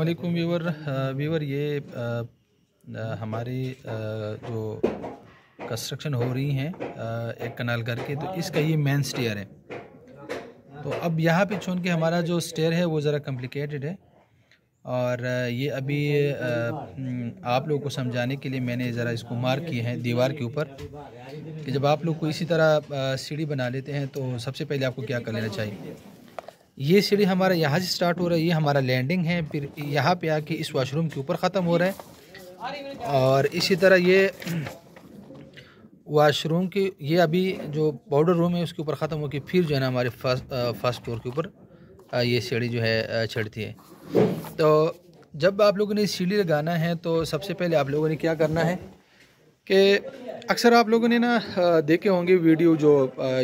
अलकुम viewer viewer ये आ, आ, हमारे आ, जो कंस्ट्रक्शन हो रही हैं uh, एक कनाल घर के तो इसका ये मेन स्टेयर है तो अब यहाँ पे के हमारा जो स्टेयर है वो ज़रा कम्प्लिकेटेड है और uh, ये अभी uh, आप लोगों को समझाने के लिए मैंने ज़रा इसको मार्क किए हैं दीवार के ऊपर कि जब आप लोग को इसी तरह सीढ़ी बना लेते हैं तो सबसे पहले आपको क्या कर लेना चाहिए ये सीढ़ी हमारा यहाँ से स्टार्ट हो रहा है ये हमारा लैंडिंग है फिर यहाँ पे आके इस वॉशरूम के ऊपर ख़त्म हो रहा है और इसी तरह ये वॉशरूम की ये अभी जो पाउडर रूम है उसके ऊपर ख़त्म हो के फिर जो है ना हमारे फर्स्ट फर्स्ट फ्लोर के ऊपर ये सीढ़ी जो है चढ़ती है तो जब आप लोगों ने सीढ़ी लगाना है तो सबसे पहले आप लोगों ने क्या करना है कि अक्सर आप लोगों ने ना देखे होंगे वीडियो जो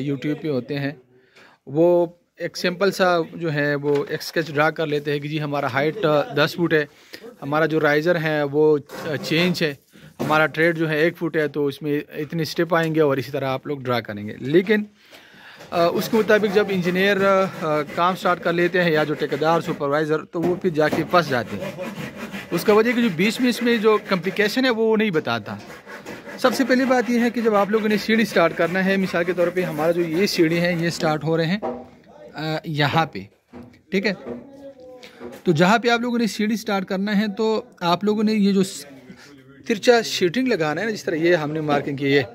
यूट्यूब पे होते हैं वो एक सिंपल सा जो है वो एक स्केच ड्रा कर लेते हैं कि जी हमारा हाइट दस फुट है हमारा जो राइज़र है वो चेंज है हमारा ट्रेड जो है एक फुट है तो इसमें इतनी स्टेप आएंगे और इसी तरह आप लोग ड्रा करेंगे लेकिन उसके मुताबिक जब इंजीनियर काम स्टार्ट कर लेते हैं या जो ठेकेदार सुपरवाइज़र तो वो फिर जाके फंस जाते हैं उसका वजह कि जो बीच में इसमें जो कम्प्लिकेशन है वो नहीं बताता सबसे पहली बात यह है कि जब आप लोगों ने सीढ़ी स्टार्ट करना है मिसाल के तौर पे हमारा जो ये सीढ़ी है ये स्टार्ट हो रहे हैं यहाँ पे ठीक है तो जहाँ पे आप लोगों ने सीढ़ी स्टार्ट करना है तो आप लोगों ने ये जो तिरछा शीटिंग लगाना है ना जिस तरह ये हमने मार्किंग की है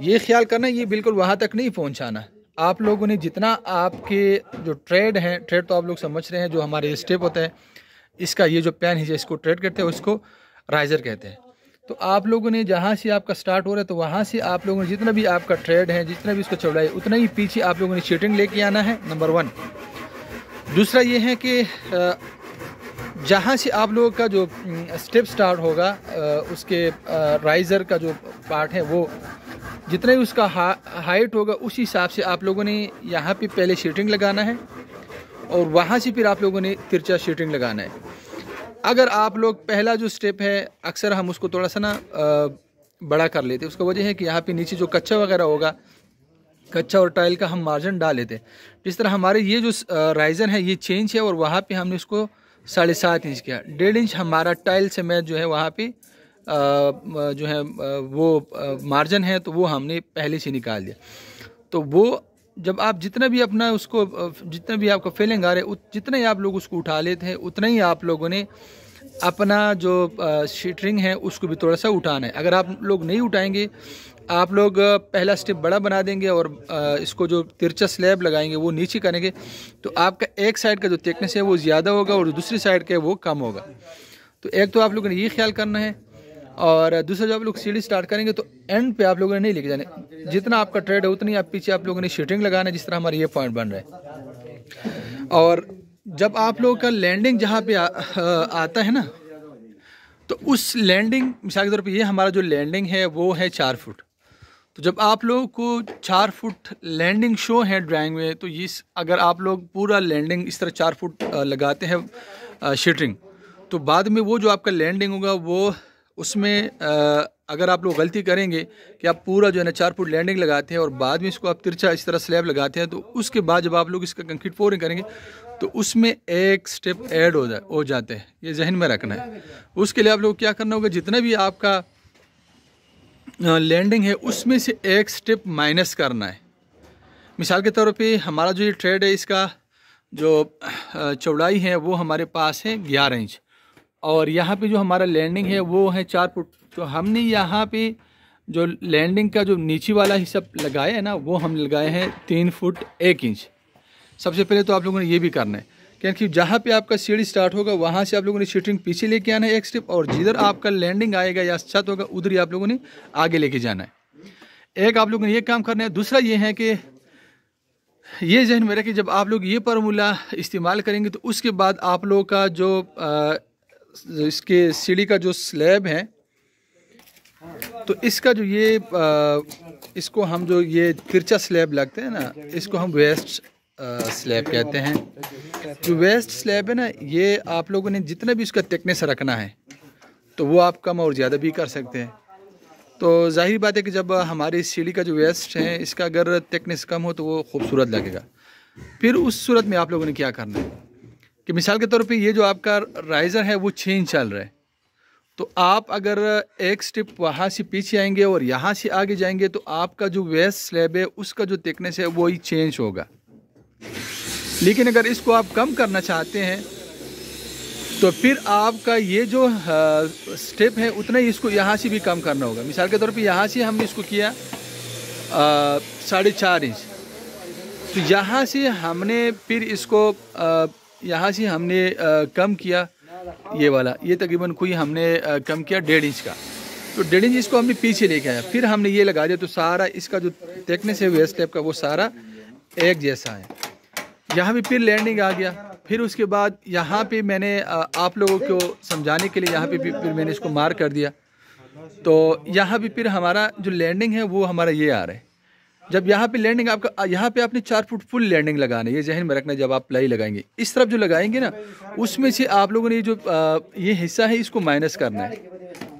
ये ख्याल करना ये बिल्कुल वहाँ तक नहीं पहुँचाना आप लोगों ने जितना आपके जो ट्रेड हैं ट्रेड तो आप लोग समझ रहे हैं जो हमारे स्टेप होता है इसका ये जो पेन है इसको ट्रेड करते हैं उसको राइजर कहते हैं तो आप लोगों ने जहाँ से आपका स्टार्ट हो रहा है तो वहाँ से आप लोगों ने जितना भी आपका ट्रेड है जितना भी उसका चौड़ाई उतना ही पीछे आप लोगों ने शीटिंग लेके आना है नंबर वन दूसरा ये है कि जहाँ से आप लोगों का जो स्टेप स्टार्ट होगा उसके राइज़र का जो पार्ट है वो जितना ही उसका हा, हाइट होगा उस हिसाब से आप लोगों ने यहाँ पे पहले शीटिंग लगाना है और वहाँ से फिर आप लोगों ने तिरचा शीटिंग लगाना है अगर आप लोग पहला जो स्टेप है अक्सर हम उसको थोड़ा सा ना बड़ा कर लेते उसका वजह है कि यहाँ पे नीचे जो कच्चा वगैरह होगा कच्चा और टाइल का हम मार्जिन डाल लेते हैं जिस तरह हमारे ये जो राइजन है ये चेंज है और वहाँ पे हमने इसको साढ़े सात इंच किया डेढ़ इंच हमारा टाइल से मैच जो है वहाँ पे जो है वो मार्जिन है तो वो हमने पहले से निकाल दिया तो वो जब आप जितना भी अपना उसको जितना भी आपका फीलिंग आ रहे जितने आप लोग उसको उठा लेते हैं उतना ही आप लोगों ने अपना जो शीटरिंग है उसको भी थोड़ा सा उठाना है अगर आप लोग नहीं उठाएंगे आप लोग पहला स्टेप बड़ा बना देंगे और इसको जो तिरचा स्लैब लगाएंगे वो नीचे करेंगे तो आपका एक साइड का जो थिकनेस है वो ज़्यादा होगा और दूसरी साइड का वो कम होगा तो एक तो आप लोगों ने ये ख्याल करना है और दूसरा जब आप लोग सीढ़ी स्टार्ट करेंगे तो एंड पे आप लोगों ने नहीं लेके जाने जितना आपका ट्रेड है उतनी आप पीछे आप लोगों ने शूटिंग लगाना जिस तरह हमारे ये पॉइंट बन रहे हैं और जब आप लोगों का लैंडिंग जहाँ पे आ, आ, आता है ना तो उस लैंडिंग मिसाल के तौर पर ये हमारा जो लैंडिंग है वो है चार फुट तो जब आप लोगों को चार फुट लैंडिंग शो है ड्राइंग में तो ये अगर आप लोग पूरा लैंडिंग इस तरह चार फुट लगाते हैं शटरिंग तो बाद में वो जो आपका लैंडिंग होगा वो उसमें आ, अगर आप लोग गलती करेंगे कि आप पूरा जो है ना चार फुट लैंडिंग लगाते हैं और बाद में इसको आप तिरछा इस तरह स्लैब लगाते हैं तो उसके बाद जब आप लोग इसका कंक्रीट पोरिंग करेंगे तो उसमें एक स्टेप ऐड हो जा हो जाते हैं ये जहन में रखना है उसके लिए आप लोग क्या करना होगा जितना भी आपका लैंडिंग है उसमें से एक स्टेप माइनस करना है मिसाल के तौर पे हमारा जो ये ट्रेड है इसका जो चौड़ाई है वो हमारे पास है ग्यारह इंच और यहाँ पे जो हमारा लैंडिंग है वो है चार फुट तो हमने यहाँ पे जो लैंडिंग का जो नीचे वाला हिस्सा लगाया है ना वो हम लगाए हैं तीन फुट एक इंच सबसे पहले तो आप लोगों ने ये भी करना है क्योंकि जहाँ पे आपका सीढ़ी स्टार्ट होगा वहाँ से आप लोगों ने शटरिंग पीछे लेके आना है एक स्टेप और जिधर आपका लैंडिंग आएगा या छत होगा उधर ही आप लोगों ने आगे लेके जाना है एक आप लोगों ने ये काम करना है दूसरा ये है कि ये जहन मेरा कि जब आप लोग ये फार्मूला इस्तेमाल करेंगे तो उसके बाद आप लोगों का जो इसके सीढ़ी का जो स्लैब है तो इसका जो ये आ, इसको हम जो ये तिरचा स्लैब लगते हैं ना इसको हम वेस्ट स्लैब कहते हैं जो वेस्ट स्लैब है ना ये आप लोगों ने जितना भी उसका थिकनेस रखना है तो वो आप कम और ज़्यादा भी कर सकते हैं तो जाहिर बात है कि जब हमारी सीढ़ी का जो वेस्ट है इसका अगर थिकनेस कम हो तो वो खूबसूरत लगेगा फिर उस सूरत में आप लोगों ने क्या करना है कि मिसाल के तौर पे ये जो आपका राइज़र है वो छः इंच चल रहा है तो आप अगर एक स्टेप वहाँ से पीछे आएंगे और यहाँ से आगे जाएंगे तो आपका जो वेस्ट स्लेब है उसका जो थिकनेस है ही चेंज होगा लेकिन अगर इसको आप कम करना चाहते हैं तो फिर आपका ये जो स्टेप है उतना ही इसको यहाँ से भी कम करना होगा मिसाल के तौर पे यहाँ से हमने इसको किया साढ़े चार इंच तो यहाँ से हमने फिर इसको आ, यहाँ से हमने कम किया ये वाला ये तकरीबन कोई हमने कम किया डेढ़ इंच का तो डेढ़ इंच इसको हमने पीछे लेके आया फिर हमने ये लगा दिया तो सारा इसका जो टेक्नेस है वेस्ट टेप का वो सारा एक जैसा है यहाँ भी फिर लैंडिंग आ गया फिर उसके बाद यहाँ पे मैंने आप लोगों को समझाने के लिए यहाँ पे फिर मैंने इसको मार कर दिया तो यहाँ भी फिर हमारा जो लैंडिंग है वो हमारा ये आ रहा है जब यहाँ पे लैंडिंग आपका यहाँ पे आपने चार फुट फुल लैंडिंग लगाना है ये जहन में रखना जब आप प्लाई लगाएंगे इस तरफ जो लगाएंगे ना उसमें से आप लोगों ने ये जो ये हिस्सा है इसको माइनस करना है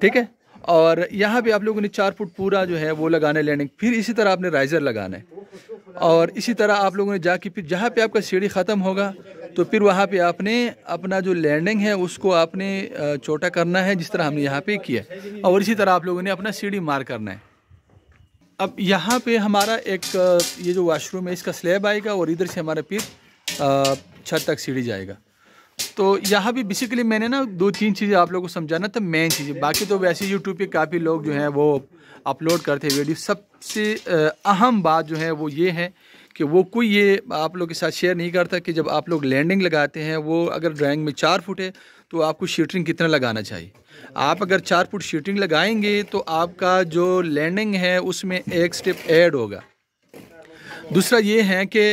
ठीक है और यहाँ पे आप लोगों ने चार फुट पूरा जो है वो लगाना है लैंडिंग फिर इसी तरह आपने राइज़र लगाना है और इसी तरह आप लोगों ने जाके फिर जहाँ पे आपका सीढ़ी ख़त्म होगा तो फिर वहाँ पे आपने अपना जो लैंडिंग है उसको आपने छोटा करना है जिस तरह हमने यहाँ पे किया और इसी तरह आप लोगों ने अपना सीढ़ी मार करना है अब यहाँ पे हमारा एक ये जो वाशरूम है इसका स्लैब आएगा और इधर से हमारा फिर छत तक सीढ़ी जाएगा तो यहाँ भी बेसिकली मैंने ना दो तीन चीज़ें आप लोगों को समझाना था मेन चीज़ें बाकी तो वैसे यूट्यूब पे काफ़ी लोग जो हैं वो अपलोड करते हैं वीडियो सबसे अहम बात जो है वो ये है कि वो कोई ये आप लोग के साथ शेयर नहीं करता कि जब आप लोग लैंडिंग लगाते हैं वो अगर ड्राइंग में चार फुट है तो आपको शीटरिंग कितना लगाना चाहिए आप अगर चार फुट शूटिंग लगाएंगे तो आपका जो लैंडिंग है उसमें एक स्टेप ऐड होगा दूसरा ये है कि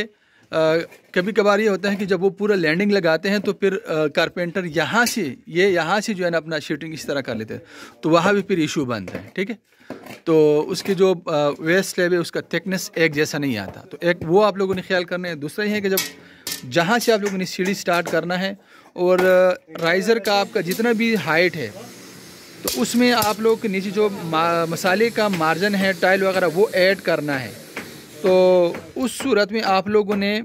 कभी कभार ये होता है कि जब वो पूरा लैंडिंग लगाते हैं तो फिर कारपेंटर यहाँ से ये यहाँ से जो है ना अपना शूटिंग इस तरह कर लेते हैं तो वहाँ भी फिर इशू बनता है ठीक है तो उसके जो वेस्ट स्लेब है उसका थिकनेस एक जैसा नहीं आता तो एक वो आप लोगों ने ख्याल करना है दूसरा ये है कि जब जहाँ से आप लोगों ने सीढ़ी स्टार्ट करना है और राइज़र का आपका जितना भी हाइट है तो उसमें आप लोग के नीचे जो मसाले का मार्जन है टाइल वगैरह वो ऐड करना है तो उस सूरत में आप लोगों ने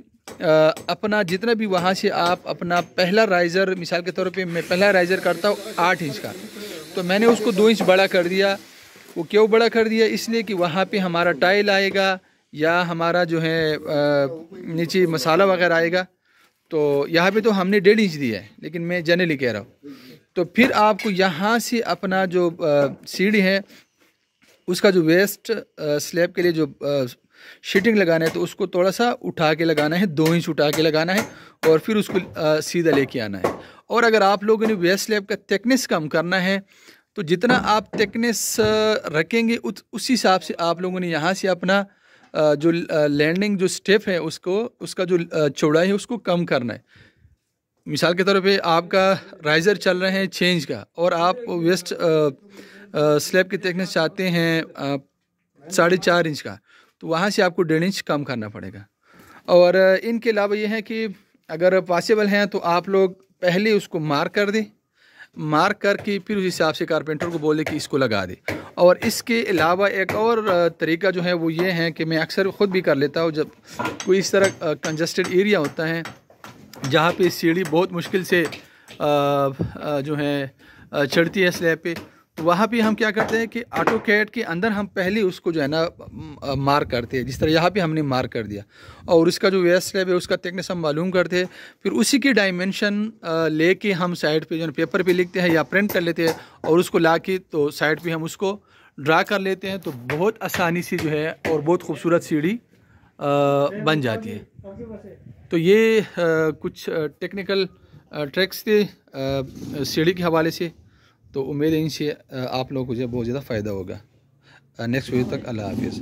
अपना जितना भी वहाँ से आप अपना पहला राइज़र मिसाल के तौर पे मैं पहला राइज़र करता हूँ आठ इंच का तो मैंने उसको दो इंच बड़ा कर दिया वो क्यों बड़ा कर दिया इसलिए कि वहाँ पे हमारा टाइल आएगा या हमारा जो है नीचे मसाला वगैरह आएगा तो यहाँ पे तो हमने डेढ़ इंच दिया है लेकिन मैं जनरली कह रहा हूँ तो फिर आपको यहाँ से अपना जो सीढ़ी है उसका जो वेस्ट स्लैब के लिए जो शीटिंग लगाना है तो उसको थोड़ा सा उठा के लगाना है दो इंच उठा के लगाना है और फिर उसको सीधा लेके आना है और अगर आप लोगों ने वेस्ट स्लैब का थिकनेस कम करना है तो जितना आप थिकनेस रखेंगे उस हिसाब से आप लोगों ने यहाँ से अपना जो लैंडिंग जो स्टेप है उसको उसका जो चौड़ाई है उसको कम करना है मिसाल के तौर पे आपका राइज़र चल रहे हैं चेंज का और आप वेस्ट स्लैब की थिकनेस चाहते हैं साढ़े चार इंच का तो वहाँ से आपको डेढ़ इंच कम करना पड़ेगा और इनके अलावा ये है कि अगर पॉसिबल हैं तो आप लोग पहले उसको मार्क कर दें मार्क करके फिर उस हिसाब से कारपेंटर को बोले कि इसको लगा दे और इसके अलावा एक और तरीका जो है वो ये है कि मैं अक्सर ख़ुद भी कर लेता हूँ जब कोई इस तरह कंजस्टेड एरिया होता है जहाँ पे सीढ़ी बहुत मुश्किल से जो है चढ़ती है स्लैब पे वहाँ पर हम क्या करते हैं कि ऑटो कैट के अंदर हम पहले उसको जो है ना मार करते हैं जिस तरह यहाँ पे हमने मार कर दिया और उसका जो वेस्ट स्लैब है उसका तेकनेस हम मालूम करते हैं फिर उसी की डायमेंशन लेके हम साइड पे जो है पेपर पे लिखते हैं या प्रिंट कर लेते हैं और उसको ला के तो साइड पर हम उसको ड्रा कर लेते हैं तो बहुत आसानी से जो है और बहुत खूबसूरत सीढ़ी बन जाती है तो ये कुछ टेक्निकल ट्रैक्स थे सीढ़ी के हवाले से तो उम्मीद है इनसे आप लोगों को जो बहुत ज़्यादा फ़ायदा होगा नेक्स्ट वीडियो तक अल्लाह हाफिज़